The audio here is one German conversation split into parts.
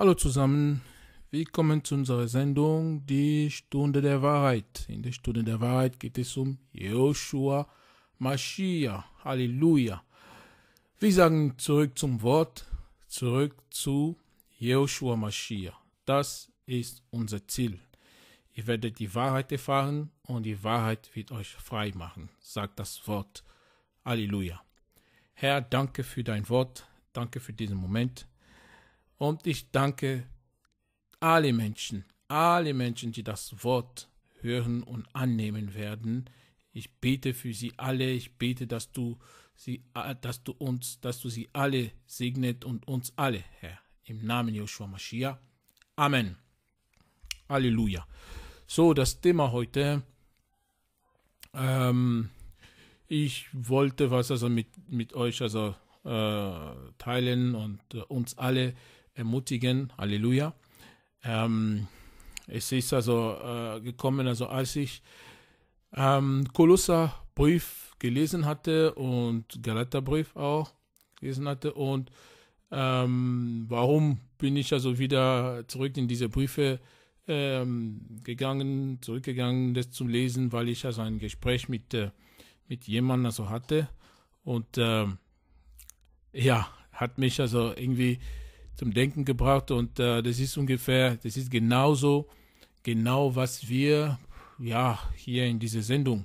Hallo zusammen, willkommen zu unserer Sendung Die Stunde der Wahrheit. In der Stunde der Wahrheit geht es um Joshua Mashiach. Halleluja. Wir sagen zurück zum Wort, zurück zu Joshua Mashiach. Das ist unser Ziel. Ihr werdet die Wahrheit erfahren und die Wahrheit wird euch frei machen, sagt das Wort. Halleluja. Herr, danke für dein Wort, danke für diesen Moment. Und ich danke alle Menschen, alle Menschen, die das Wort hören und annehmen werden. Ich bete für sie alle. Ich bete, dass du sie, dass du uns, dass du sie alle segnet und uns alle, Herr, im Namen Joshua Mashiach. Amen. Halleluja. So, das Thema heute. Ähm, ich wollte was also mit, mit euch also äh, teilen und äh, uns alle ermutigen. Halleluja. Ähm, es ist also äh, gekommen, also als ich ähm, Kolosserbrief gelesen hatte und Galaterbrief auch gelesen hatte und ähm, warum bin ich also wieder zurück in diese Briefe ähm, gegangen, zurückgegangen, das zu lesen, weil ich also ein Gespräch mit, äh, mit jemandem also hatte und ähm, ja, hat mich also irgendwie zum Denken gebracht und äh, das ist ungefähr, das ist genauso, genau was wir ja hier in dieser Sendung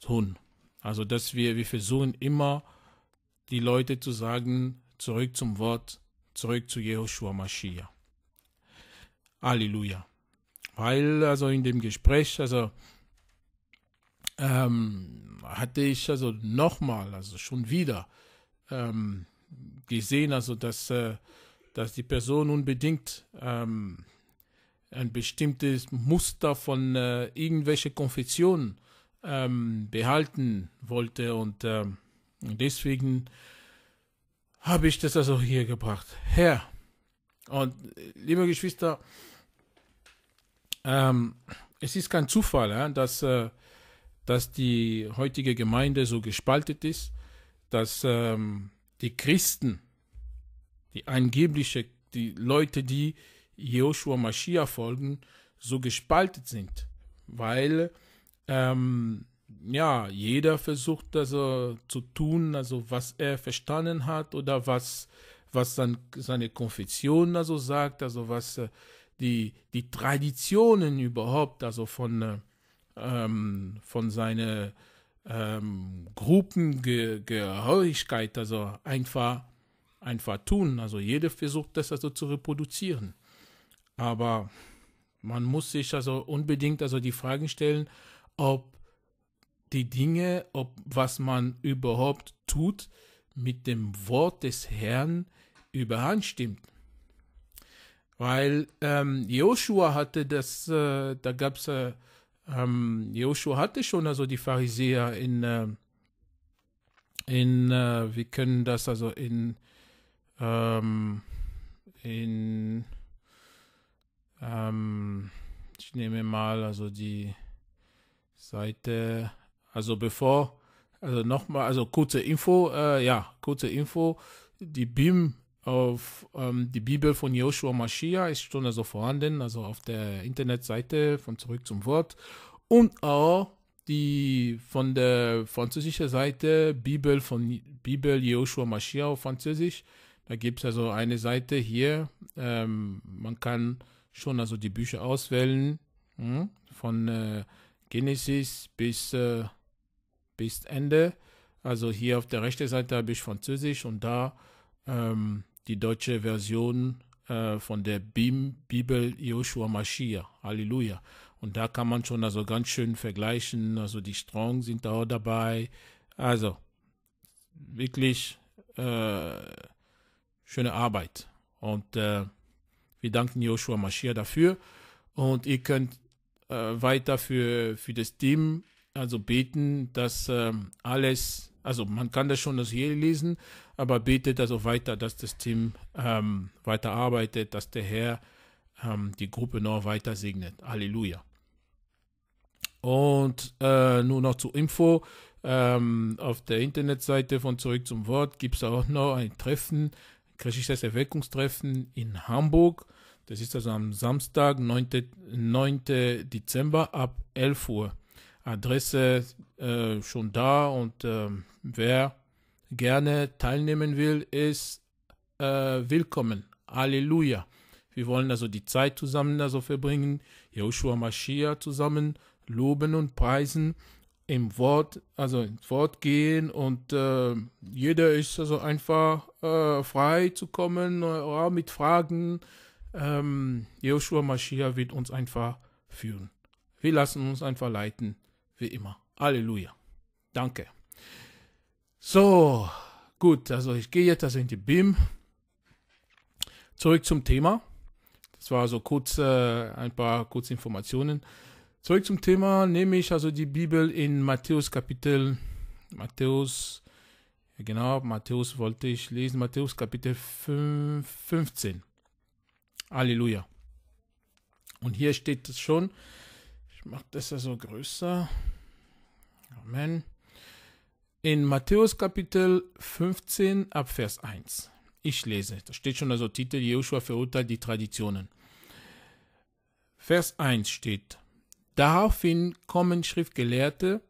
tun. Also, dass wir, wir versuchen immer, die Leute zu sagen, zurück zum Wort, zurück zu Jehoshua Mashiach. Halleluja. Weil, also in dem Gespräch, also ähm, hatte ich also nochmal, also schon wieder ähm, gesehen, also dass äh, dass die Person unbedingt ähm, ein bestimmtes Muster von äh, irgendwelche Konfession ähm, behalten wollte und ähm, deswegen habe ich das also hier gebracht. Herr. Und äh, liebe Geschwister, ähm, es ist kein Zufall, äh, dass, äh, dass die heutige Gemeinde so gespalten ist, dass ähm, die Christen die angebliche, die Leute, die Joshua Mashiach folgen, so gespalten sind, weil ähm, ja, jeder versucht also zu tun, also was er verstanden hat oder was, was dann seine Konfession also sagt, also was äh, die, die Traditionen überhaupt, also von, ähm, von seiner ähm, Gruppengehörigkeit, also einfach einfach tun. Also jeder versucht das also zu reproduzieren. Aber man muss sich also unbedingt also die Fragen stellen, ob die Dinge, ob was man überhaupt tut, mit dem Wort des Herrn übereinstimmt. Weil ähm, Joshua hatte das, äh, da gab es, äh, ähm, Joshua hatte schon also die Pharisäer in, äh, in, äh, wir können das also in ähm, in, ähm, ich nehme mal also die Seite, also bevor, also nochmal, also kurze Info, äh, ja, kurze Info, die BIM auf ähm, die Bibel von Joshua Mashiach ist schon also vorhanden, also auf der Internetseite von Zurück zum Wort und auch die von der französischen Seite Bibel von Bibel Joshua Mashiach auf Französisch da gibt es also eine Seite hier. Ähm, man kann schon also die Bücher auswählen. Hm? Von äh, Genesis bis, äh, bis Ende. Also hier auf der rechten Seite habe ich Französisch und da ähm, die deutsche Version äh, von der BIM, Bibel Joshua Mashiach. Halleluja. Und da kann man schon also ganz schön vergleichen. Also die Strong sind da auch dabei. Also wirklich äh, schöne Arbeit. Und äh, wir danken Joshua Maschia dafür. Und ihr könnt äh, weiter für, für das Team also beten, dass ähm, alles, also man kann das schon das hier lesen, aber betet also weiter, dass das Team ähm, arbeitet, dass der Herr ähm, die Gruppe noch weiter segnet. Halleluja. Und äh, nur noch zur Info, ähm, auf der Internetseite von Zurück zum Wort gibt es auch noch ein Treffen Griechisches Erweckungstreffen in Hamburg. Das ist also am Samstag, 9. 9. Dezember ab 11 Uhr. Adresse äh, schon da und äh, wer gerne teilnehmen will, ist äh, willkommen. Halleluja. Wir wollen also die Zeit zusammen also verbringen, Joshua Mashiach zusammen loben und preisen, im Wort, also ins Wort gehen und äh, jeder ist also einfach äh, frei zu kommen, äh, mit Fragen. Ähm, Joshua Mashiach wird uns einfach führen. Wir lassen uns einfach leiten, wie immer. Halleluja. Danke. So, gut, also ich gehe jetzt also in die BIM. Zurück zum Thema. Das war so kurz äh, ein paar kurze Informationen. Zurück zum Thema nehme ich also die Bibel in Matthäus Kapitel Matthäus Genau, Matthäus wollte ich lesen, Matthäus Kapitel 5, 15. Halleluja. Und hier steht es schon, ich mache das ja so größer. Amen. In Matthäus Kapitel 15 ab Vers 1. Ich lese, da steht schon also Titel, Joshua verurteilt die Traditionen. Vers 1 steht, Daraufhin kommen Schriftgelehrte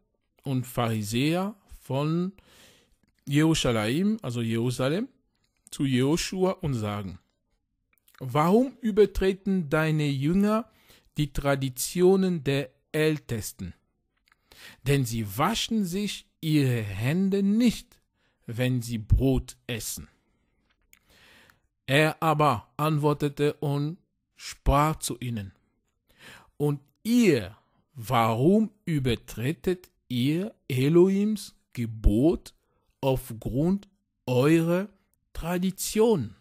und Pharisäer von Jerusalem, also Jerusalem, zu Joshua und sagen, warum übertreten deine Jünger die Traditionen der Ältesten? Denn sie waschen sich ihre Hände nicht, wenn sie Brot essen. Er aber antwortete und sprach zu ihnen, und ihr, warum übertretet ihr Elohims Gebot aufgrund eurer Tradition.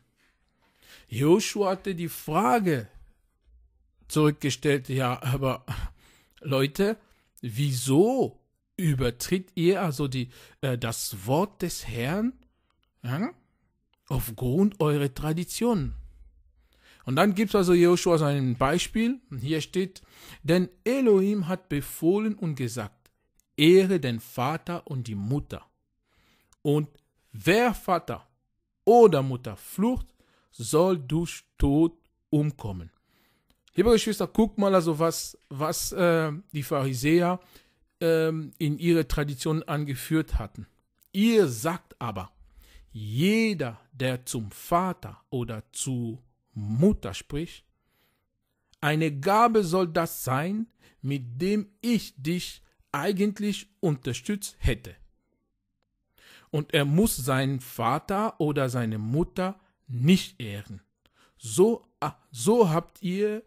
Joshua hatte die Frage zurückgestellt, ja, aber Leute, wieso übertritt ihr also die, äh, das Wort des Herrn ja, aufgrund eurer Tradition? Und dann gibt es also Joshua sein Beispiel. Hier steht, denn Elohim hat befohlen und gesagt, Ehre den Vater und die Mutter, und wer Vater oder Mutter flucht, soll durch Tod umkommen. Liebe Geschwister, guck mal also, was, was äh, die Pharisäer äh, in ihre Tradition angeführt hatten. Ihr sagt aber, jeder, der zum Vater oder zu Mutter spricht, eine Gabe soll das sein, mit dem ich dich eigentlich unterstützt hätte und er muss seinen Vater oder seine Mutter nicht ehren. So, ah, so habt ihr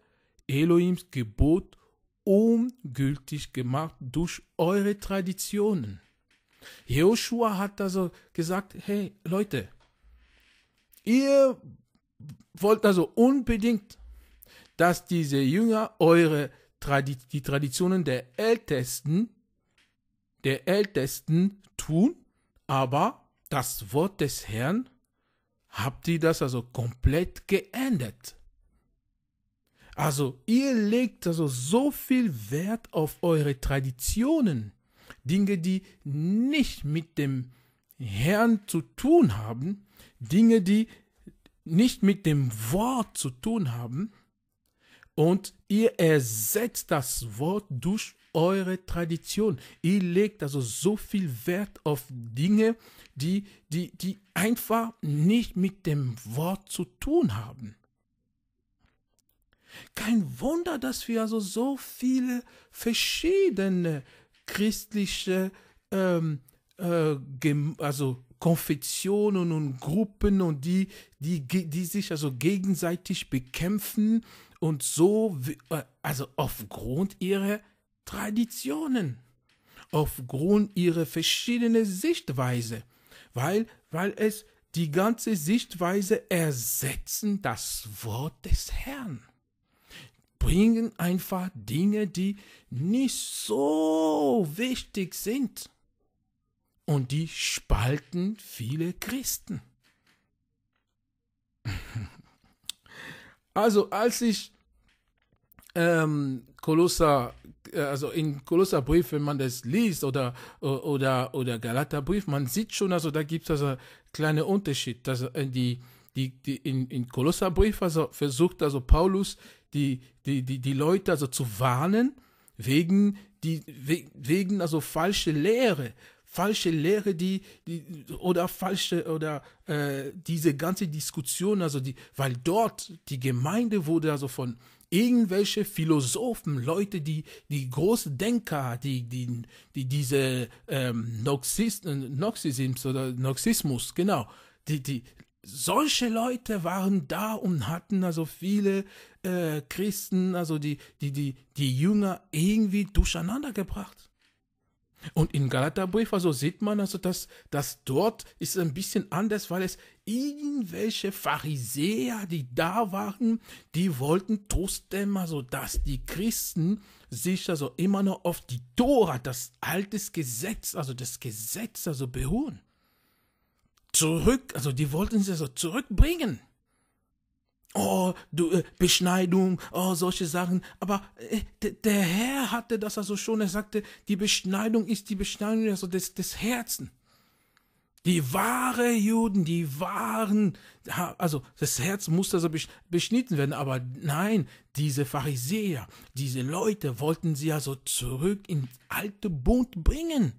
Elohims Gebot ungültig gemacht durch eure Traditionen. Joshua hat also gesagt, hey Leute, ihr wollt also unbedingt, dass diese Jünger eure Tradi die Traditionen der Ältesten, der Ältesten tun aber das Wort des Herrn habt ihr das also komplett geändert. Also ihr legt also so viel Wert auf eure Traditionen, Dinge, die nicht mit dem Herrn zu tun haben, Dinge, die nicht mit dem Wort zu tun haben, und ihr ersetzt das Wort durch eure Tradition. Ihr legt also so viel Wert auf Dinge, die, die, die einfach nicht mit dem Wort zu tun haben. Kein Wunder, dass wir also so viele verschiedene christliche ähm, äh, also Konfessionen und Gruppen und die, die, die sich also gegenseitig bekämpfen und so, äh, also aufgrund ihrer Traditionen aufgrund ihrer verschiedenen Sichtweise, weil, weil es die ganze Sichtweise ersetzen das Wort des Herrn. Bringen einfach Dinge, die nicht so wichtig sind. Und die spalten viele Christen. Also als ich ähm, Kolosser äh, also in Kolosserbrief, wenn man das liest oder, oder, oder Galaterbrief, man sieht schon, also da gibt es also kleine Unterschied, dass äh, die, die, die in, in Kolosserbrief, also versucht also Paulus, die, die, die, die Leute also zu warnen, wegen, die, wegen also falsche Lehre, falsche Lehre, die, die oder falsche oder äh, diese ganze Diskussion, also die, weil dort die Gemeinde wurde also von irgendwelche Philosophen, Leute, die, die große Denker, die, die, die diese ähm, Noxis, Noxismus oder Noxismus, genau, die, die, solche Leute waren da und hatten also viele äh, Christen, also die, die, die, die Jünger irgendwie durcheinander gebracht. Und in Galaterbrief, also sieht man also, dass, dass dort ist ein bisschen anders, weil es irgendwelche Pharisäer, die da waren, die wollten trotzdem also, dass die Christen sich also immer noch auf die Tora, das alte Gesetz, also das Gesetz also beruhen. Zurück, also die wollten sie also zurückbringen oh, du, äh, Beschneidung, oh, solche Sachen. Aber äh, der Herr hatte das also schon, er sagte, die Beschneidung ist die Beschneidung also des, des Herzens. Die wahre Juden, die wahren, also das Herz musste also beschnitten werden, aber nein, diese Pharisäer, diese Leute wollten sie also zurück ins alte Bund bringen.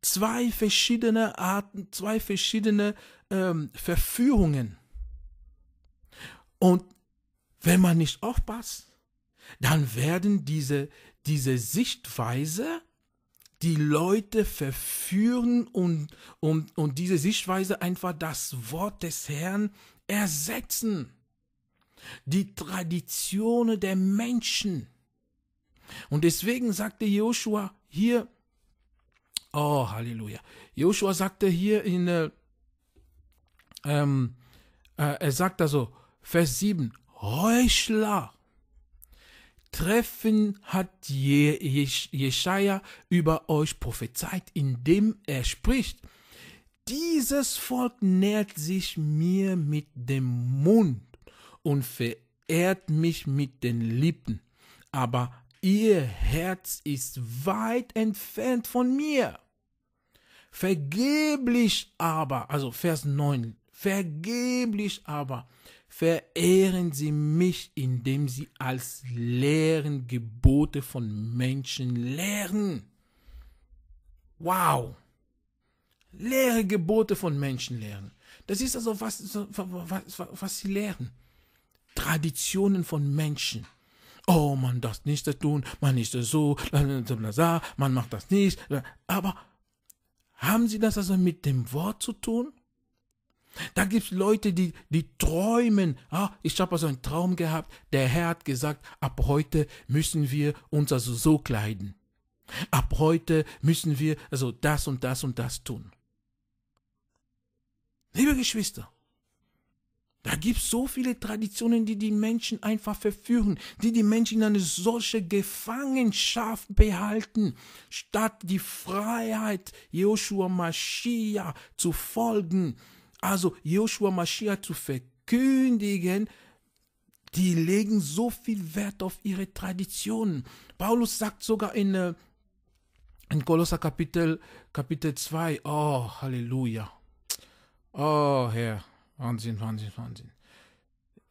Zwei verschiedene Arten, zwei verschiedene ähm, Verführungen. Und wenn man nicht aufpasst, dann werden diese, diese Sichtweise die Leute verführen und, und, und diese Sichtweise einfach das Wort des Herrn ersetzen. Die Traditionen der Menschen. Und deswegen sagte Joshua hier, oh Halleluja, Joshua sagte hier in, äh, ähm, äh, er sagt also, Vers 7. Heuchler treffen hat Je Jesaja über euch prophezeit, indem er spricht. Dieses Volk nährt sich mir mit dem Mund und verehrt mich mit den Lippen, aber ihr Herz ist weit entfernt von mir. Vergeblich aber, also Vers 9, vergeblich aber verehren sie mich, indem sie als leeren Gebote von Menschen lehren. Wow! Leere Gebote von Menschen lehren. Das ist also, was, was, was sie lehren. Traditionen von Menschen. Oh, man darf nicht das tun, man ist so, man macht das nicht. Aber haben Sie das also mit dem Wort zu tun? Da gibt es Leute, die, die träumen. Ah, ich habe also einen Traum gehabt. Der Herr hat gesagt, ab heute müssen wir uns also so kleiden. Ab heute müssen wir also das und das und das tun. Liebe Geschwister, da gibt es so viele Traditionen, die die Menschen einfach verführen, die die Menschen in eine solche Gefangenschaft behalten, statt die Freiheit Joshua Mashiach zu folgen, also Joshua Mashiach zu verkündigen, die legen so viel Wert auf ihre Traditionen. Paulus sagt sogar in, äh, in Kolosser Kapitel, Kapitel 2, oh, Halleluja. Oh, Herr, Wahnsinn, Wahnsinn, Wahnsinn.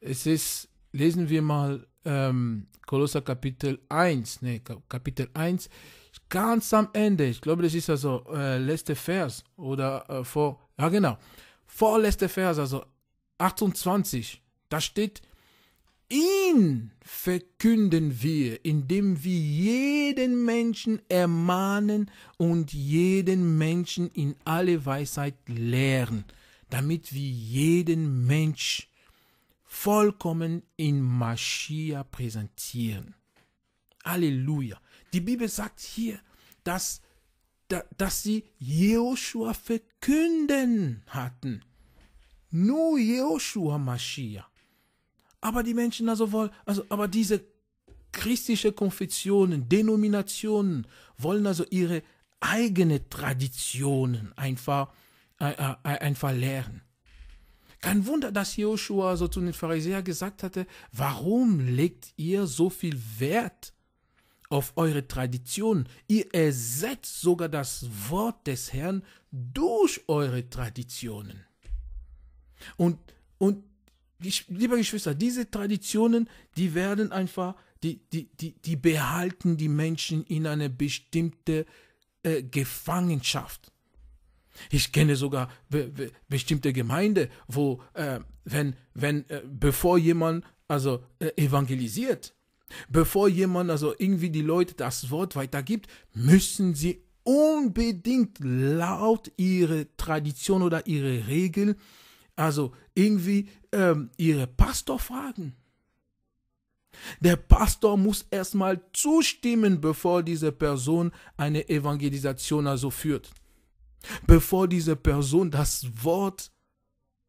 Es ist, lesen wir mal ähm, Kolosser Kapitel 1, ne, Kapitel 1, ganz am Ende, ich glaube, das ist also äh, letzte Vers oder äh, vor, ja genau, vorletzte Vers, also 28, da steht, ihn verkünden wir, indem wir jeden Menschen ermahnen und jeden Menschen in alle Weisheit lehren, damit wir jeden Mensch vollkommen in Maschia präsentieren. Halleluja. Die Bibel sagt hier, dass da, dass sie Joshua verkünden hatten. Nur Joshua Mashiach. Aber die Menschen also wollen, also, aber diese christliche Konfessionen, Denominationen wollen also ihre eigene Traditionen einfach, äh, äh, äh, einfach lehren. Kein Wunder, dass Joshua so zu den Pharisäern gesagt hatte, warum legt ihr so viel Wert auf eure Tradition. Ihr ersetzt sogar das Wort des Herrn durch eure Traditionen. Und, und liebe Geschwister, diese Traditionen, die werden einfach, die, die, die, die behalten die Menschen in eine bestimmte äh, Gefangenschaft. Ich kenne sogar be, be, bestimmte Gemeinde, wo, äh, wenn, wenn, äh, bevor jemand also äh, evangelisiert, Bevor jemand also irgendwie die Leute das Wort weitergibt, müssen sie unbedingt laut ihre Tradition oder ihre Regel, also irgendwie ähm, ihre Pastor fragen. Der Pastor muss erstmal zustimmen, bevor diese Person eine Evangelisation also führt. Bevor diese Person das Wort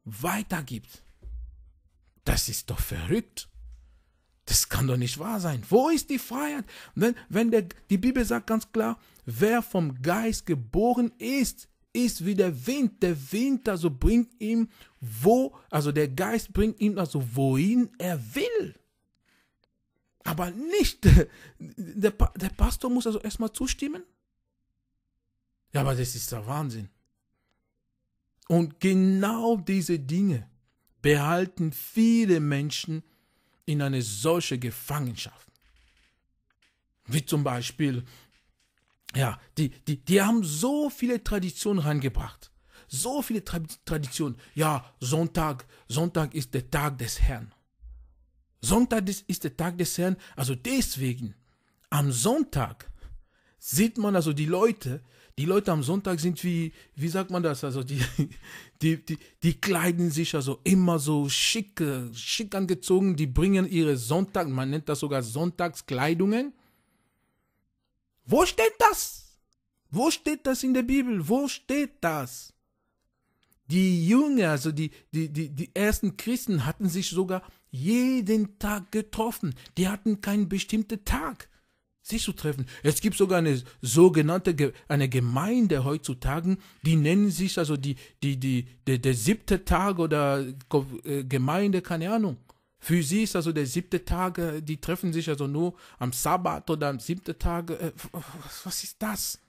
weitergibt. Das ist doch verrückt. Das kann doch nicht wahr sein. Wo ist die Freiheit? Wenn, wenn der, die Bibel sagt ganz klar, wer vom Geist geboren ist, ist wie der Wind. Der Wind also bringt ihm wo, also der Geist bringt ihm also wohin er will. Aber nicht, der, der Pastor muss also erstmal zustimmen. Ja, aber das ist der Wahnsinn. Und genau diese Dinge behalten viele Menschen in eine solche Gefangenschaft. Wie zum Beispiel, ja, die, die, die haben so viele Traditionen reingebracht. So viele Tra Traditionen. Ja, Sonntag, Sonntag ist der Tag des Herrn. Sonntag ist, der Tag des Herrn. Also deswegen, am Sonntag sieht man also die Leute, die Leute am Sonntag sind wie, wie sagt man das? Also die, die, die, die kleiden sich also immer so schick, äh, schick angezogen. Die bringen ihre Sonntag, man nennt das sogar Sonntagskleidungen. Wo steht das? Wo steht das in der Bibel? Wo steht das? Die Jünger, also die, die, die, die ersten Christen hatten sich sogar jeden Tag getroffen. Die hatten keinen bestimmten Tag sich zu treffen. Es gibt sogar eine sogenannte eine Gemeinde heutzutage, die nennen sich also die die die der, der siebte Tag oder äh, Gemeinde, keine Ahnung. Für sie ist also der siebte Tag, äh, die treffen sich also nur am Sabbat oder am siebten Tag. Äh, was ist das?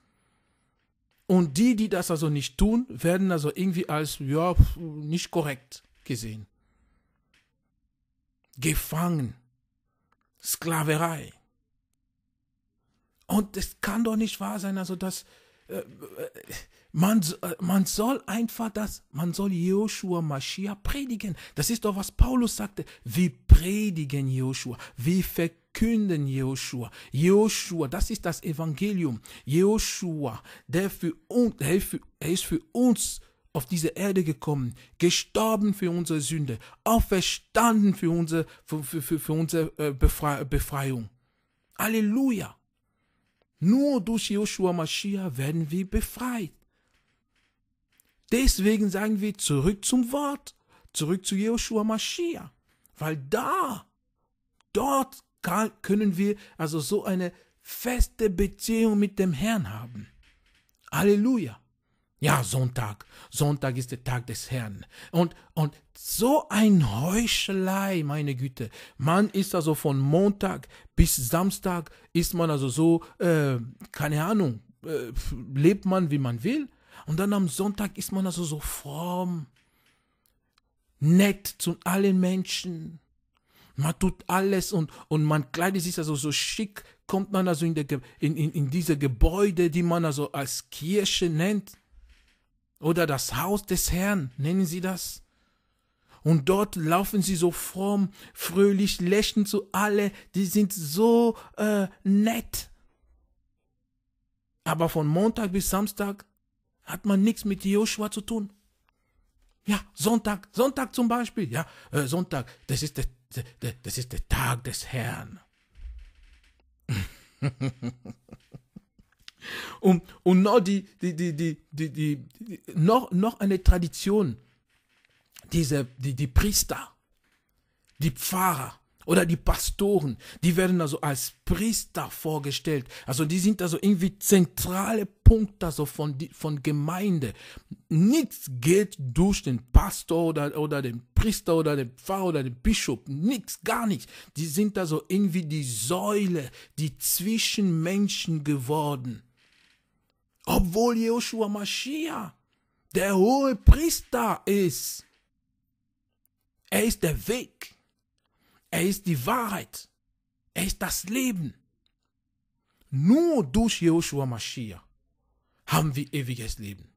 Und die, die das also nicht tun, werden also irgendwie als ja nicht korrekt gesehen. Gefangen. Sklaverei. Und das kann doch nicht wahr sein, also dass äh, äh man, äh, man soll einfach das, man soll Joshua Mashiach predigen. Das ist doch, was Paulus sagte. Wir predigen Joshua, wir verkünden Joshua. Joshua, das ist das Evangelium. Joshua, der für uns, der für, er ist für uns auf diese Erde gekommen, gestorben für unsere Sünde, auferstanden für unsere, für, für, für, für unsere äh, Befrei Befreiung. Halleluja. Nur durch Joshua Mashiach werden wir befreit. Deswegen sagen wir zurück zum Wort, zurück zu Joshua Mashiach, weil da, dort kann, können wir also so eine feste Beziehung mit dem Herrn haben. Halleluja. Ja, Sonntag. Sonntag ist der Tag des Herrn. Und, und so ein Heuchelei, meine Güte. Man ist also von Montag bis Samstag, ist man also so, äh, keine Ahnung, äh, lebt man, wie man will. Und dann am Sonntag ist man also so fromm, nett zu allen Menschen. Man tut alles und, und man kleidet sich also so schick, kommt man also in, der, in, in, in diese Gebäude, die man also als Kirche nennt oder das Haus des Herrn, nennen sie das. Und dort laufen sie so fromm, fröhlich, lächeln zu alle, die sind so äh, nett. Aber von Montag bis Samstag hat man nichts mit Joshua zu tun. Ja, Sonntag, Sonntag zum Beispiel, ja, äh, Sonntag, das ist, der, der, das ist der Tag des Herrn. Und, um noch, die, die, die, die, die, die, die, noch, noch eine Tradition, diese, die, die Priester, die Pfarrer oder die Pastoren, die werden also als Priester vorgestellt. Also die sind also irgendwie zentrale Punkte also von, von Gemeinde. Nichts geht durch den Pastor oder, oder den Priester oder den Pfarrer oder den Bischof. Nichts, gar nichts. Die sind also irgendwie die Säule, die zwischen Menschen geworden obwohl Joshua Mashiach der hohe Priester ist. Er ist der Weg. Er ist die Wahrheit. Er ist das Leben. Nur durch Joshua Mashiach haben wir ewiges Leben.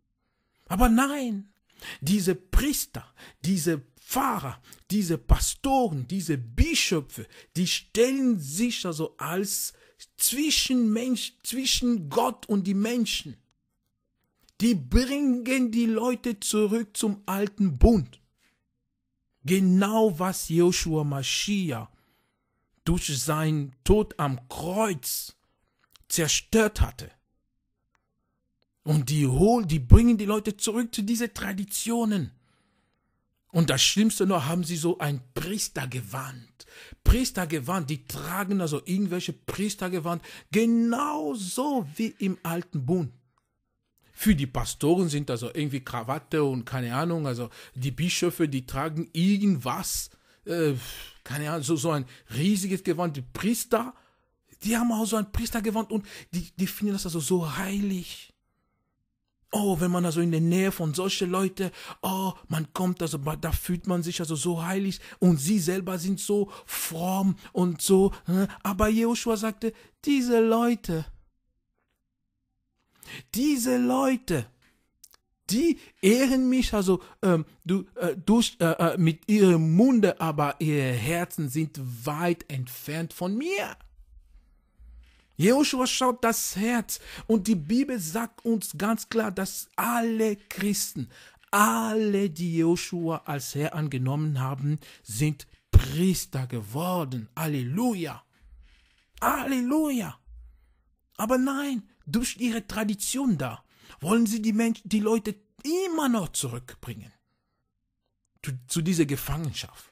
Aber nein, diese Priester, diese Pfarrer, diese Pastoren, diese Bischöpfe, die stellen sich also als zwischen Mensch, zwischen Gott und die Menschen. Die bringen die Leute zurück zum alten Bund. Genau was Joshua Mashiach durch seinen Tod am Kreuz zerstört hatte. Und die holen, die bringen die Leute zurück zu diesen Traditionen. Und das Schlimmste noch, haben sie so ein Priestergewand. Priestergewand, die tragen also irgendwelche Priestergewand, genauso wie im alten Bund. Für die Pastoren sind also irgendwie Krawatte und keine Ahnung, also die Bischöfe, die tragen irgendwas, äh, keine Ahnung, so, so ein riesiges Gewand. Die Priester, die haben auch so ein Priestergewand und die, die finden das also so heilig. Oh, wenn man also in der Nähe von solchen Leuten, oh, man kommt, also da fühlt man sich also so heilig und sie selber sind so fromm und so. Ne? Aber Joshua sagte, diese Leute, diese Leute, die ehren mich also ähm, du, äh, durch, äh, äh mit ihrem Munde, aber ihre Herzen sind weit entfernt von mir. Joshua schaut das Herz und die Bibel sagt uns ganz klar, dass alle Christen, alle, die Joshua als Herr angenommen haben, sind Priester geworden. Halleluja. Halleluja. Aber nein, durch ihre Tradition da wollen sie die Menschen, die Leute immer noch zurückbringen zu, zu dieser Gefangenschaft.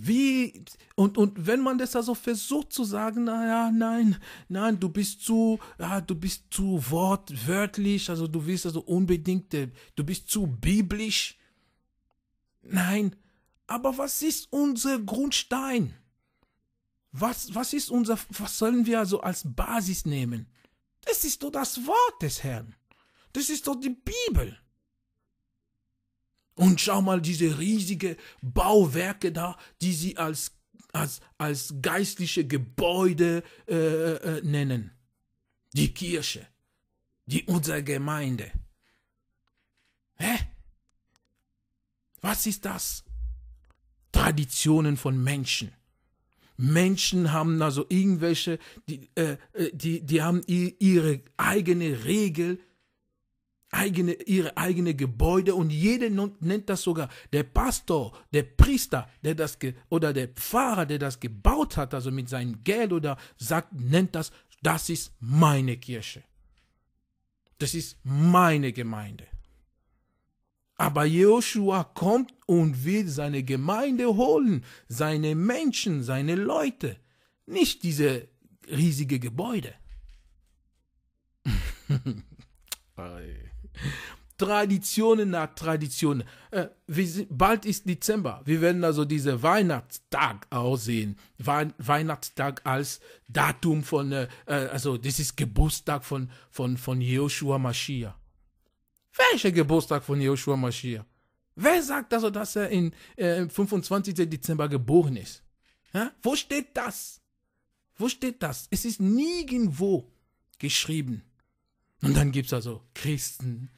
Wie, und, und wenn man das also versucht zu sagen, naja, nein, nein, du bist zu, ja, du bist zu wortwörtlich, also du willst also unbedingt, äh, du bist zu biblisch. Nein, aber was ist unser Grundstein? Was, was ist unser, was sollen wir also als Basis nehmen? Das ist doch das Wort des Herrn. Das ist doch die Bibel. Und schau mal diese riesige Bauwerke da, die sie als, als, als geistliche Gebäude äh, äh, äh, nennen. Die Kirche, die unsere Gemeinde. Hä? Was ist das? Traditionen von Menschen. Menschen haben also irgendwelche, die, äh, äh, die, die haben ihre eigene Regel, eigene, ihre eigene Gebäude und jeder nennt das sogar der Pastor, der Priester, der das oder der Pfarrer, der das gebaut hat, also mit seinem Geld oder sagt, nennt das, das ist meine Kirche. Das ist meine Gemeinde. Aber Joshua kommt und will seine Gemeinde holen, seine Menschen, seine Leute, nicht diese riesige Gebäude. Bye. Traditionen nach Traditionen. Äh, bald ist Dezember. Wir werden also diesen Weihnachtstag aussehen. Wei Weihnachtstag als Datum von, äh, äh, also das ist Geburtstag von, von, von Joshua Mashiach. Welcher Geburtstag von Joshua Mashiach? Wer sagt also, dass er in äh, 25. Dezember geboren ist? Ja? Wo steht das? Wo steht das? Es ist nirgendwo geschrieben. Und dann gibt es also Christen,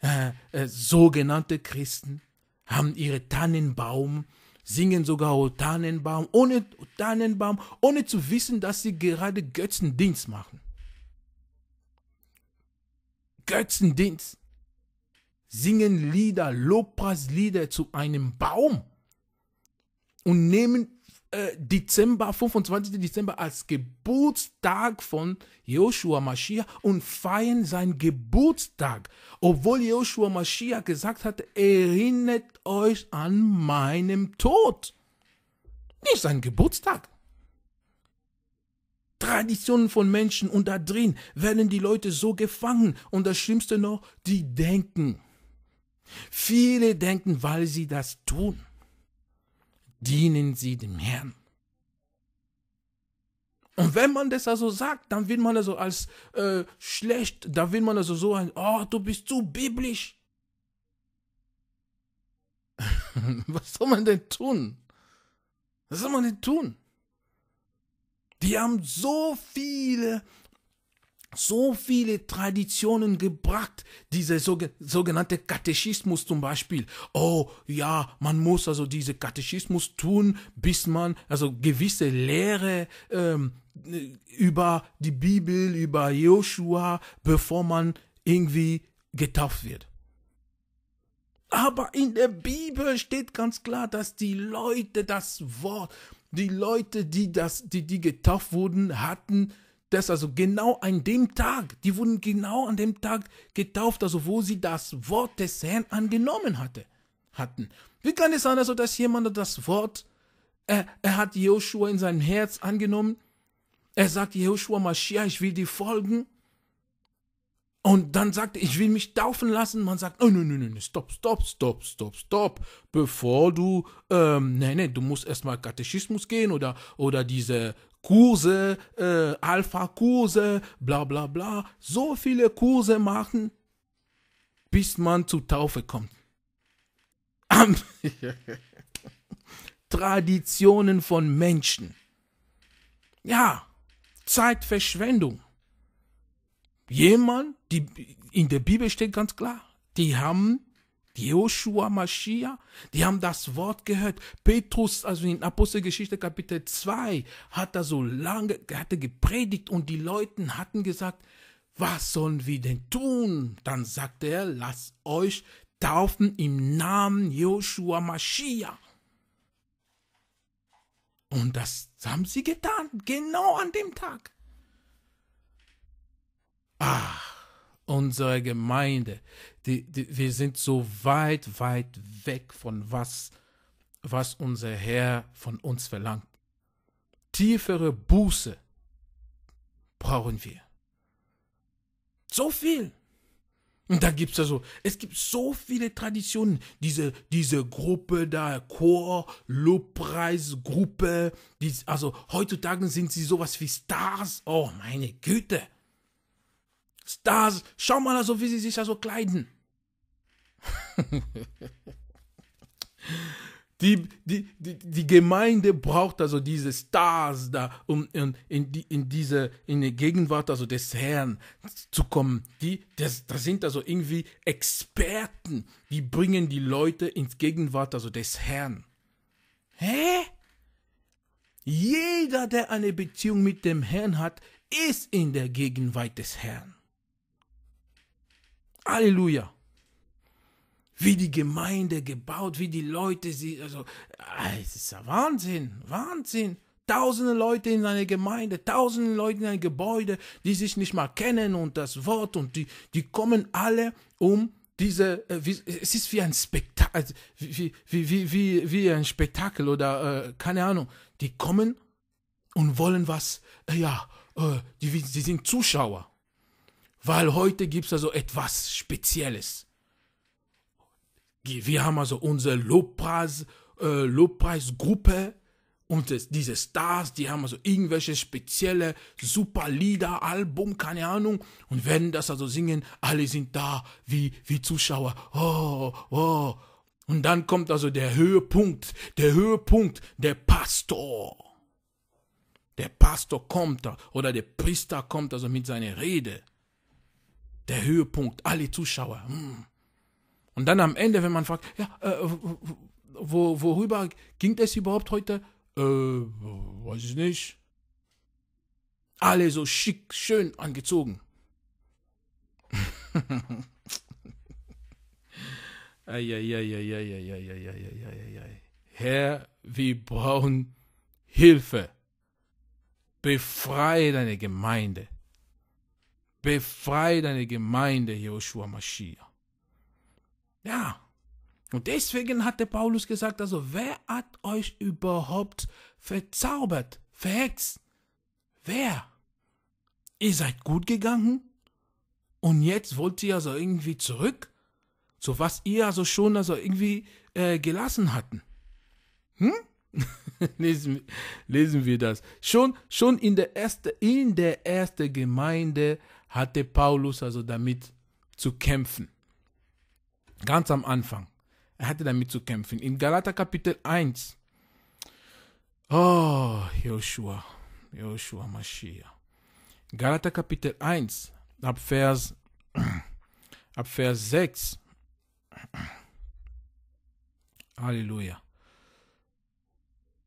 äh, äh, sogenannte Christen, haben ihre Tannenbaum, singen sogar O oh, Tannenbaum, ohne Tannenbaum, ohne zu wissen, dass sie gerade Götzendienst machen. Götzendienst. Singen Lieder, Lobpreislieder zu einem Baum und nehmen äh, Dezember, 25. Dezember als Geburtstag von Joshua Mashiach und feiern seinen Geburtstag, obwohl Joshua Mashiach gesagt hat, erinnert euch an meinem Tod. Nicht sein Geburtstag. Traditionen von Menschen und da drin werden die Leute so gefangen und das Schlimmste noch, die denken. Viele denken, weil sie das tun dienen sie dem Herrn. Und wenn man das also sagt, dann wird man also als äh, schlecht, da wird man also so ein, oh, du bist zu biblisch. Was soll man denn tun? Was soll man denn tun? Die haben so viele so viele Traditionen gebracht, dieser sogenannte Katechismus zum Beispiel. Oh ja, man muss also diese Katechismus tun, bis man also gewisse Lehre ähm, über die Bibel, über Joshua, bevor man irgendwie getauft wird. Aber in der Bibel steht ganz klar, dass die Leute das Wort, die Leute, die das, die, die getauft wurden, hatten das also genau an dem Tag, die wurden genau an dem Tag getauft, also wo sie das Wort des Herrn angenommen hatte, hatten. Wie kann es sein, also, dass jemand das Wort, er, er hat Joshua in seinem Herz angenommen, er sagt Joshua Maschia, ich will dir folgen. Und dann sagt er, ich will mich taufen lassen. Man sagt, nein, nein, nein, nein, stopp, stopp, stopp, stopp, stopp. Bevor du, ähm, nein, nein, du musst erstmal Katechismus gehen oder, oder diese, Kurse, äh, Alpha-Kurse, bla bla bla, so viele Kurse machen, bis man zur Taufe kommt. Traditionen von Menschen. Ja, Zeitverschwendung. Jemand, die in der Bibel steht ganz klar, die haben Joshua Mashiach, die haben das Wort gehört. Petrus, also in Apostelgeschichte Kapitel 2, hat er so lange, hatte gepredigt und die Leute hatten gesagt, was sollen wir denn tun? Dann sagte er, lasst euch taufen im Namen Joshua Mashiach. Und das haben sie getan, genau an dem Tag. Ach, unsere Gemeinde, die, die, wir sind so weit, weit weg von was, was unser Herr von uns verlangt. Tiefere Buße brauchen wir. So viel. Und da gibt es ja so, es gibt so viele Traditionen. Diese, diese Gruppe da, Chor, Lobpreisgruppe. Die, also heutzutage sind sie sowas wie Stars. Oh, meine Güte. Stars. Schau mal, also, wie sie sich da so kleiden. Die, die, die, die, Gemeinde braucht also diese Stars da, um in, in, die, in diese in die Gegenwart also des Herrn zu kommen. Die, das, das sind also irgendwie Experten, die bringen die Leute ins Gegenwart also des Herrn. Hä? Jeder, der eine Beziehung mit dem Herrn hat, ist in der Gegenwart des Herrn. Halleluja wie die Gemeinde gebaut, wie die Leute sie, also, ah, es ist ja Wahnsinn, Wahnsinn. Tausende Leute in einer Gemeinde, tausende Leute in einem Gebäude, die sich nicht mal kennen und das Wort und die, die kommen alle um diese, äh, wie, es ist wie ein Spektakel, also, wie, wie, wie, wie, wie ein Spektakel oder äh, keine Ahnung. Die kommen und wollen was, äh, ja, äh, die, die sind Zuschauer. Weil heute gibt es also etwas Spezielles wir haben also unsere Lobpreis, äh, Lobpreisgruppe und das, diese Stars, die haben also irgendwelche spezielle Superlieder, Album, keine Ahnung, und werden das also singen, alle sind da, wie, wie Zuschauer. Oh, oh. Und dann kommt also der Höhepunkt, der Höhepunkt, der Pastor. Der Pastor kommt da, oder der Priester kommt also mit seiner Rede. Der Höhepunkt, alle Zuschauer. Hm. Und dann am Ende, wenn man fragt, ja, äh, wo, worüber ging es überhaupt heute? Äh, weiß ich nicht. Alle so schick, schön angezogen. Herr, wir brauchen Hilfe. Befreie deine Gemeinde. Befreie deine Gemeinde, Joshua Mashiach. Ja. Und deswegen hatte Paulus gesagt, also wer hat euch überhaupt verzaubert, verhext? Wer? Ihr seid gut gegangen? Und jetzt wollt ihr also irgendwie zurück? So was ihr also schon also irgendwie äh, gelassen hatten. Hm? lesen, lesen wir das. Schon, schon in der erste, in der ersten Gemeinde hatte Paulus also damit zu kämpfen. Ganz am Anfang. Er hatte damit zu kämpfen. In Galater Kapitel 1. Oh, Joshua, Joshua Mashiach. Galater Kapitel 1, ab Vers, ab Vers 6. Halleluja.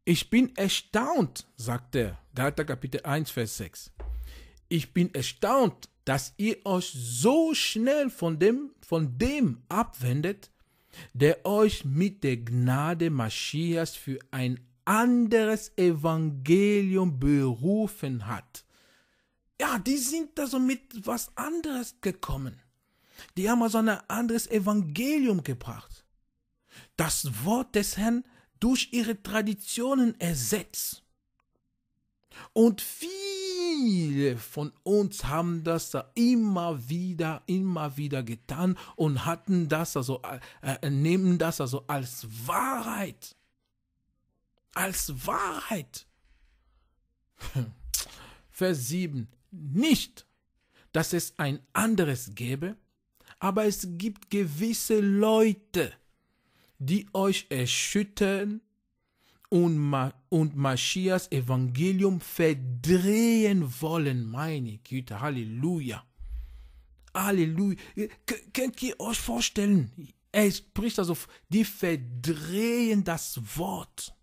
Ich bin erstaunt, sagt er. Galater Kapitel 1, Vers 6. Ich bin erstaunt, dass ihr euch so schnell von dem, von dem abwendet, der euch mit der Gnade Maschias für ein anderes Evangelium berufen hat. Ja, die sind da so mit was anderes gekommen. Die haben also ein anderes Evangelium gebracht. Das Wort des Herrn durch ihre Traditionen ersetzt. Und viel viele von uns haben das da immer wieder, immer wieder getan und hatten das also, äh, äh nehmen das also als Wahrheit. Als Wahrheit. Vers 7. Nicht, dass es ein anderes gäbe, aber es gibt gewisse Leute, die euch erschüttern und, Ma und Maschias Evangelium verdrehen wollen. Meine Güte, Halleluja. Halleluja. K könnt ihr euch vorstellen? Er spricht also, die verdrehen das Wort,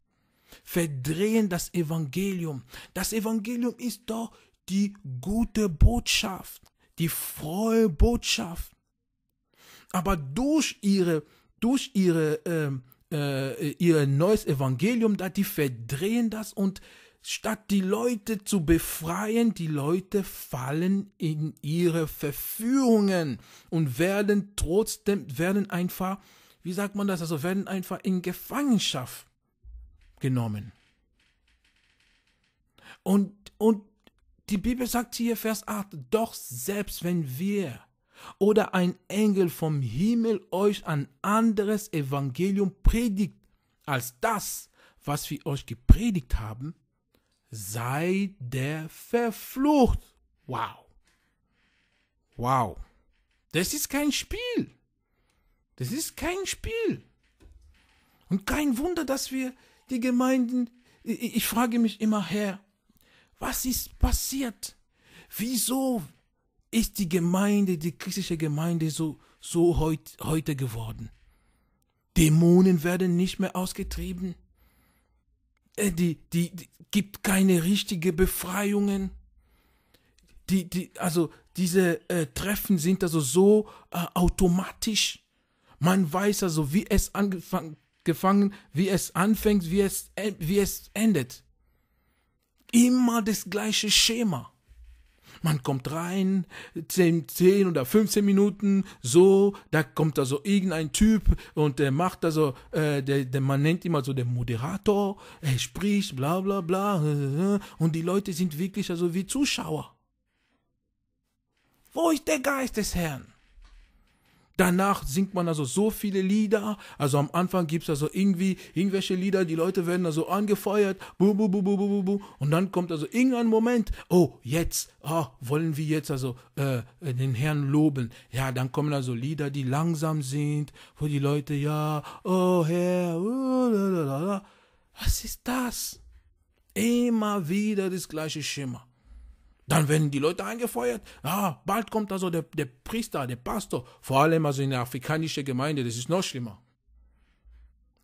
verdrehen das Evangelium. Das Evangelium ist doch die gute Botschaft, die frohe Botschaft. Aber durch ihre, durch ihre ähm, äh, äh, ihr neues Evangelium da, die verdrehen das und statt die Leute zu befreien, die Leute fallen in ihre Verführungen und werden trotzdem, werden einfach, wie sagt man das, also werden einfach in Gefangenschaft genommen. Und, und die Bibel sagt hier Vers 8, doch selbst wenn wir oder ein Engel vom Himmel euch ein anderes Evangelium predigt als das, was wir euch gepredigt haben, seid der verflucht. Wow. Wow. Das ist kein Spiel. Das ist kein Spiel. Und kein Wunder, dass wir die Gemeinden, ich, ich frage mich immer, Herr, was ist passiert? Wieso ist die Gemeinde, die christliche Gemeinde so, so heut, heute geworden. Dämonen werden nicht mehr ausgetrieben. Äh, die, die, die gibt keine richtigen Befreiungen. Die, die, also diese äh, Treffen sind also so äh, automatisch. Man weiß also, wie es angefangen, wie es anfängt, wie es, äh, wie es endet. Immer das gleiche Schema man kommt rein, 10, 10 oder 15 Minuten, so, da kommt also irgendein Typ und der macht also, äh, der, der, man nennt immer so den Moderator, er spricht, bla bla bla, äh, und die Leute sind wirklich also wie Zuschauer. Wo ist der Geist des Herrn? Danach singt man also so viele Lieder. Also am Anfang gibt es also irgendwie irgendwelche Lieder, die Leute werden also angefeuert. Buh, buh, buh, buh, buh, buh, buh. Und dann kommt also irgendein Moment. Oh, jetzt oh, wollen wir jetzt also äh, den Herrn loben. Ja, dann kommen also Lieder, die langsam sind, wo die Leute, ja, oh Herr, uh, la, la, la. la. was ist das? Immer wieder das gleiche Schimmer. Dann werden die Leute eingefeuert. Ah, bald kommt also der, der Priester, der Pastor. Vor allem also in der afrikanischen Gemeinde, das ist noch schlimmer.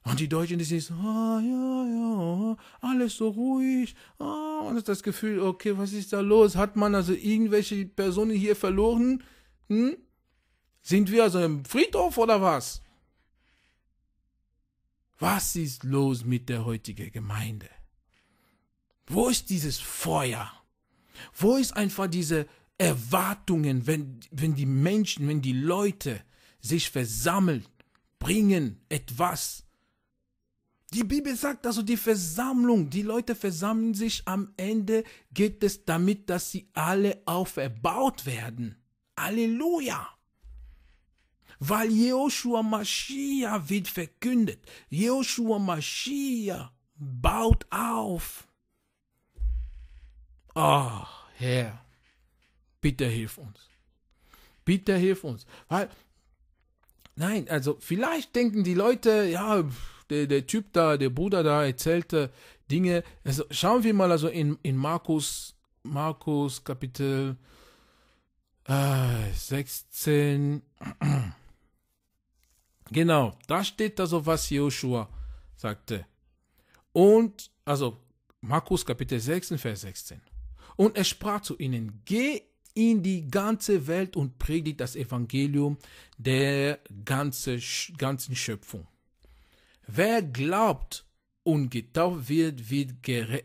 Und die Deutschen, die sind so, ah, ja, ja, alles so ruhig. Ah, und das Gefühl, okay, was ist da los? Hat man also irgendwelche Personen hier verloren? Hm? Sind wir also im Friedhof oder was? Was ist los mit der heutigen Gemeinde? Wo ist dieses Feuer? Wo ist einfach diese Erwartungen, wenn, wenn die Menschen, wenn die Leute sich versammeln, bringen etwas? Die Bibel sagt also die Versammlung, die Leute versammeln sich, am Ende geht es damit, dass sie alle auferbaut werden. Halleluja! Weil Joshua Mashiach wird verkündet. Joshua Mashiach baut auf. Oh, Herr, bitte hilf uns. Bitte hilf uns. Weil, nein, also vielleicht denken die Leute, ja, der, der Typ da, der Bruder da erzählte Dinge. Also schauen wir mal also in, in Markus, Markus Kapitel äh, 16. Genau, da steht also, was Joshua sagte. Und, also Markus Kapitel 16, Vers 16. Und er sprach zu ihnen, geh in die ganze Welt und predigt das Evangelium der ganze, ganzen Schöpfung. Wer glaubt und getauft wird, wird,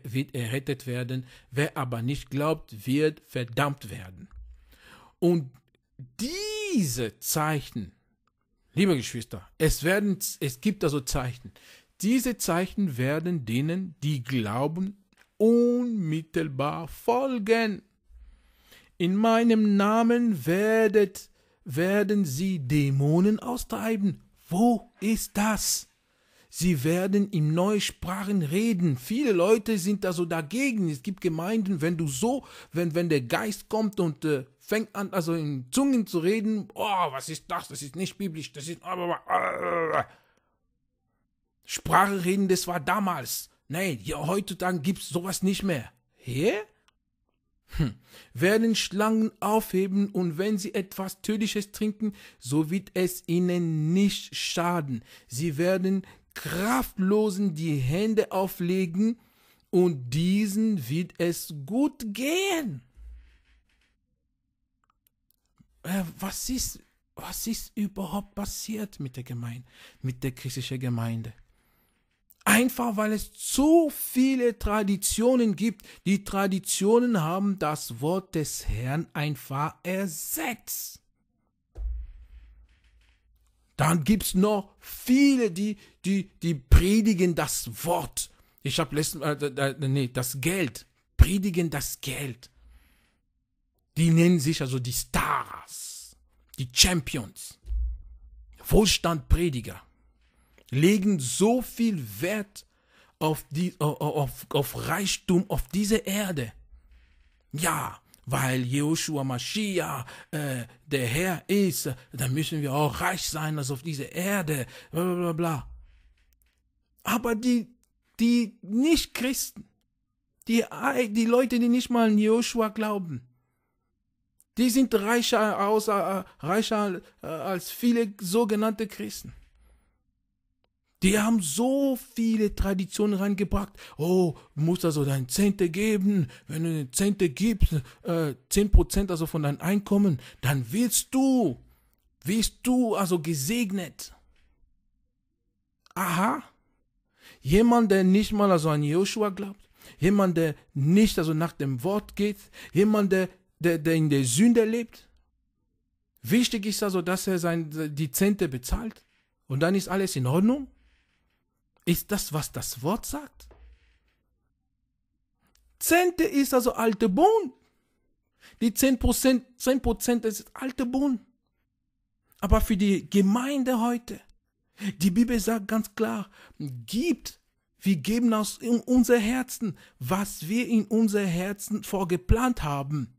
wird errettet werden, wer aber nicht glaubt, wird verdammt werden. Und diese Zeichen, liebe Geschwister, es, werden, es gibt also Zeichen, diese Zeichen werden denen, die glauben, unmittelbar folgen. In meinem Namen werdet, werden sie Dämonen austreiben. Wo ist das? Sie werden im Neusprachen reden. Viele Leute sind also dagegen. Es gibt Gemeinden, wenn du so, wenn, wenn der Geist kommt und äh, fängt an, also in Zungen zu reden, oh, was ist das? Das ist nicht biblisch, das ist. Sprache reden, das war damals. Nein, ja, heutzutage gibt's sowas nicht mehr. Hä? Hm. Werden Schlangen aufheben und wenn sie etwas Tödliches trinken, so wird es ihnen nicht schaden. Sie werden Kraftlosen die Hände auflegen und diesen wird es gut gehen. Äh, was ist, was ist überhaupt passiert mit der Gemeinde, mit der christlichen Gemeinde? Einfach weil es so viele Traditionen gibt. Die Traditionen haben das Wort des Herrn einfach ersetzt. Dann gibt es noch viele, die, die, die predigen das Wort. Ich habe letztens, äh, äh, nee, das Geld. Predigen das Geld. Die nennen sich also die Stars, die Champions, Wohlstandprediger legen so viel Wert auf, die, auf, auf Reichtum auf diese Erde. Ja, weil Joshua Mashiach äh, der Herr ist, dann müssen wir auch reich sein als auf dieser Erde, bla bla bla. bla. Aber die, die Nicht-Christen, die, die Leute, die nicht mal an Joshua glauben, die sind reicher, außer, äh, äh, reicher äh, als viele sogenannte Christen. Die haben so viele Traditionen reingebracht. Oh, musst also dein Zehnte geben. Wenn du den Zehnte gibst, äh, 10% also von deinem Einkommen, dann wirst du, wirst du also gesegnet. Aha. Jemand, der nicht mal also an Joshua glaubt, jemand, der nicht also nach dem Wort geht, jemand, der, der, der in der Sünde lebt. Wichtig ist also, dass er sein, die Zehnte bezahlt und dann ist alles in Ordnung ist das, was das Wort sagt. Zehnte ist also alte Bohnen. Die 10%, 10% ist alte Bohnen. Aber für die Gemeinde heute, die Bibel sagt ganz klar, gibt, wir geben aus unser Herzen, was wir in unser Herzen vorgeplant haben.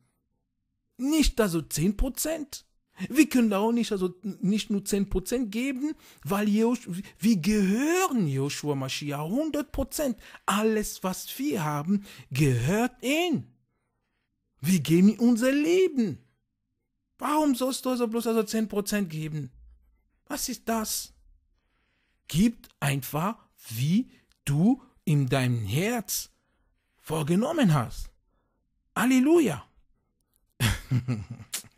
Nicht also 10%. Wir können da auch nicht, also nicht nur 10% geben, weil Joshua, wir gehören Joshua Mashiach 100%. Alles, was wir haben, gehört ihm. Wir geben ihm unser Leben. Warum sollst du also bloß also 10% geben? Was ist das? Gib einfach, wie du in deinem Herz vorgenommen hast. Halleluja.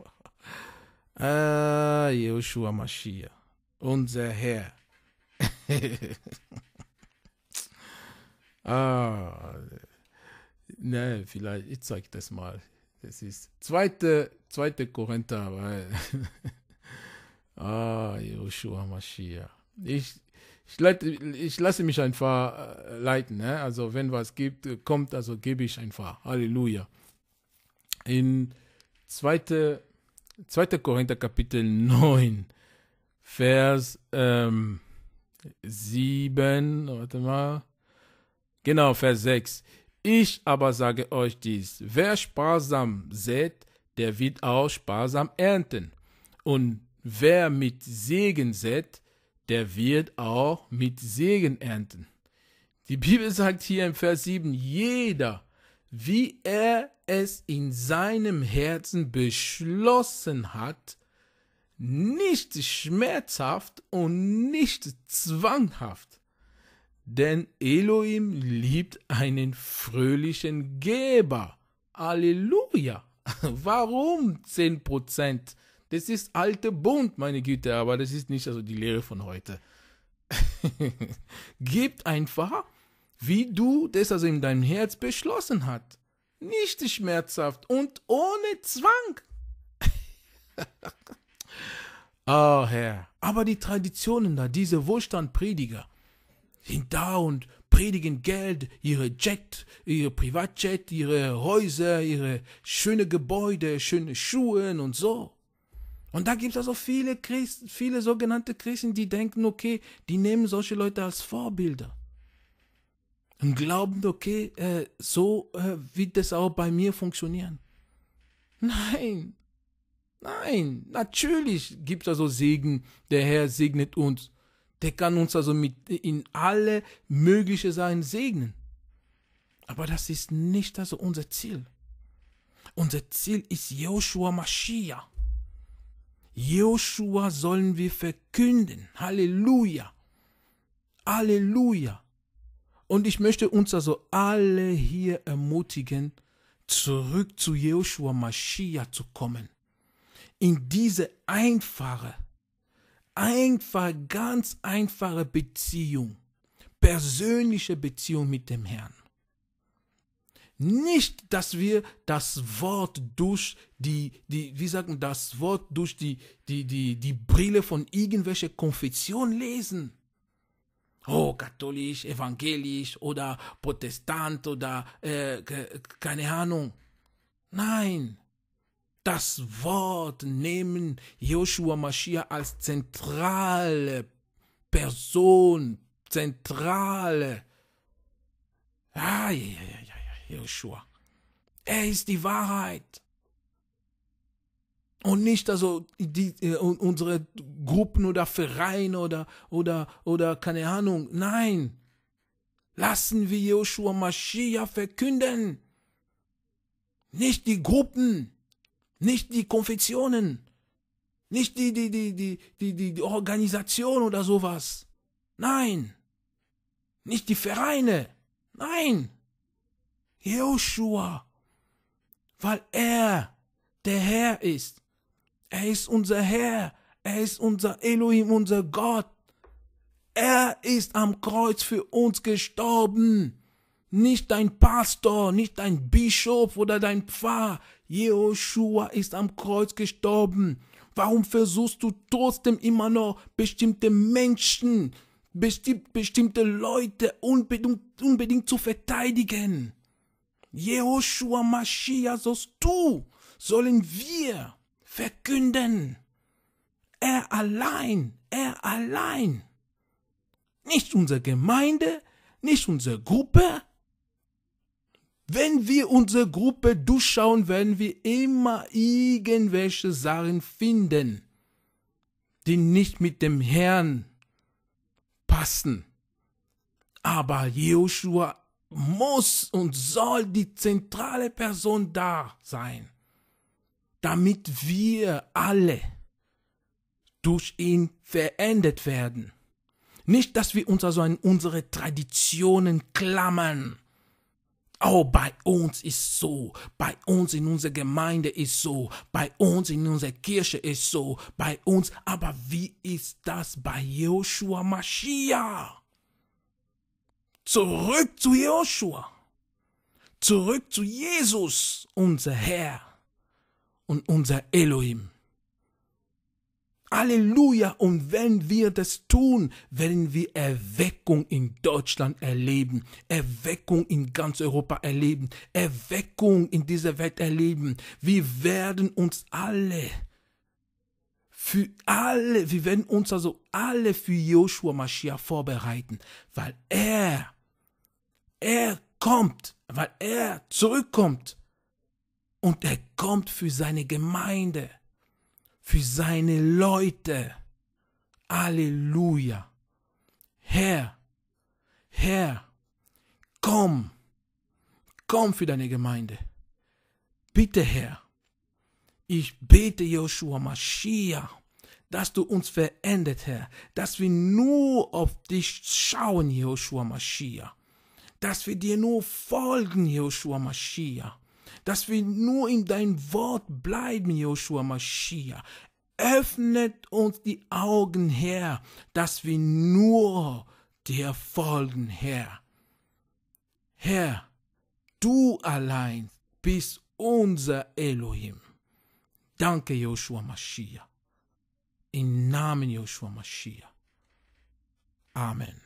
Ah, Joshua Mashiach, unser Herr. ah, ne, vielleicht, ich zeig das mal. Das ist zweite, zweite Korinther. ah, Joshua Mashiach. Ich, ich, leite, ich lasse mich einfach äh, leiten. Ne? Also wenn was gibt, kommt, also gebe ich einfach. Halleluja. In zweite Korinther. 2. Korinther Kapitel 9, Vers ähm, 7, warte mal, genau, Vers 6. Ich aber sage euch dies, wer sparsam sät, der wird auch sparsam ernten. Und wer mit Segen sät, der wird auch mit Segen ernten. Die Bibel sagt hier im Vers 7, jeder, wie er es in seinem Herzen beschlossen hat, nicht schmerzhaft und nicht zwanghaft, denn Elohim liebt einen fröhlichen Geber. Halleluja! Warum 10%? Das ist alte Bund, meine Güte, aber das ist nicht also die Lehre von heute. Gebt einfach wie du das also in deinem Herz beschlossen hast. Nicht schmerzhaft und ohne Zwang. oh Herr, aber die Traditionen da, diese Wohlstandprediger, sind da und predigen Geld, ihre Jet, ihre Privatjet, ihre Häuser, ihre schöne Gebäude, schöne Schuhe und so. Und da gibt es also viele Christen, viele sogenannte Christen, die denken, okay, die nehmen solche Leute als Vorbilder und glauben, okay, äh, so äh, wird das auch bei mir funktionieren. Nein, nein, natürlich gibt es also Segen, der Herr segnet uns. Der kann uns also mit, in alle mögliche Sachen segnen. Aber das ist nicht also unser Ziel. Unser Ziel ist Joshua Mashiach. Joshua sollen wir verkünden. Halleluja. Halleluja. Und ich möchte uns also alle hier ermutigen, zurück zu Joshua Mashiach zu kommen. In diese einfache, einfach, ganz einfache Beziehung, persönliche Beziehung mit dem Herrn. Nicht, dass wir das Wort durch die, die wie sagen, das Wort durch die, die, die, die Brille von irgendwelcher Konfession lesen oh, katholisch, evangelisch oder protestant oder äh, keine Ahnung. Nein, das Wort nehmen Joshua Mashiach als zentrale Person, zentrale. Ah, ja, ja, ja, ja, Joshua. Er ist die Wahrheit und nicht also die äh, unsere Gruppen oder Vereine oder oder oder keine Ahnung. Nein. Lassen wir Joshua Mashiach verkünden. Nicht die Gruppen, nicht die Konfessionen, nicht die die die die die die, die Organisation oder sowas. Nein. Nicht die Vereine. Nein. Joshua, weil er der Herr ist er ist unser Herr. Er ist unser Elohim, unser Gott. Er ist am Kreuz für uns gestorben. Nicht dein Pastor, nicht dein Bischof oder dein Pfarr. Jehoshua ist am Kreuz gestorben. Warum versuchst du trotzdem immer noch bestimmte Menschen, bestimmt, bestimmte Leute unbedingt, unbedingt zu verteidigen? Jehoshua Mashiach sollst du, sollen wir verkünden. Er allein, er allein. Nicht unsere Gemeinde, nicht unsere Gruppe. Wenn wir unsere Gruppe durchschauen, werden wir immer irgendwelche Sachen finden, die nicht mit dem Herrn passen. Aber Joshua muss und soll die zentrale Person da sein damit wir alle durch ihn verändert werden. Nicht, dass wir uns also an unsere Traditionen klammern. Oh, bei uns ist so, bei uns in unserer Gemeinde ist so, bei uns in unserer Kirche ist so, bei uns, aber wie ist das bei Joshua Mashiach? Zurück zu Joshua, zurück zu Jesus, unser Herr und unser Elohim. Halleluja! Und wenn wir das tun, werden wir Erweckung in Deutschland erleben, Erweckung in ganz Europa erleben, Erweckung in dieser Welt erleben. Wir werden uns alle für alle, wir werden uns also alle für Joshua Mashiach vorbereiten, weil er, er kommt, weil er zurückkommt. Und er kommt für seine Gemeinde, für seine Leute. Halleluja. Herr, Herr, komm, komm für deine Gemeinde. Bitte, Herr, ich bete, Joshua Mashiach, dass du uns verändert, Herr, dass wir nur auf dich schauen, Joshua Mashiach, dass wir dir nur folgen, Joshua Mashiach, dass wir nur in dein Wort bleiben, Joshua Mashiach. Öffnet uns die Augen, Herr, dass wir nur dir folgen, Herr. Herr, du allein bist unser Elohim. Danke, Joshua Mashiach. Im Namen Joshua Mashiach. Amen.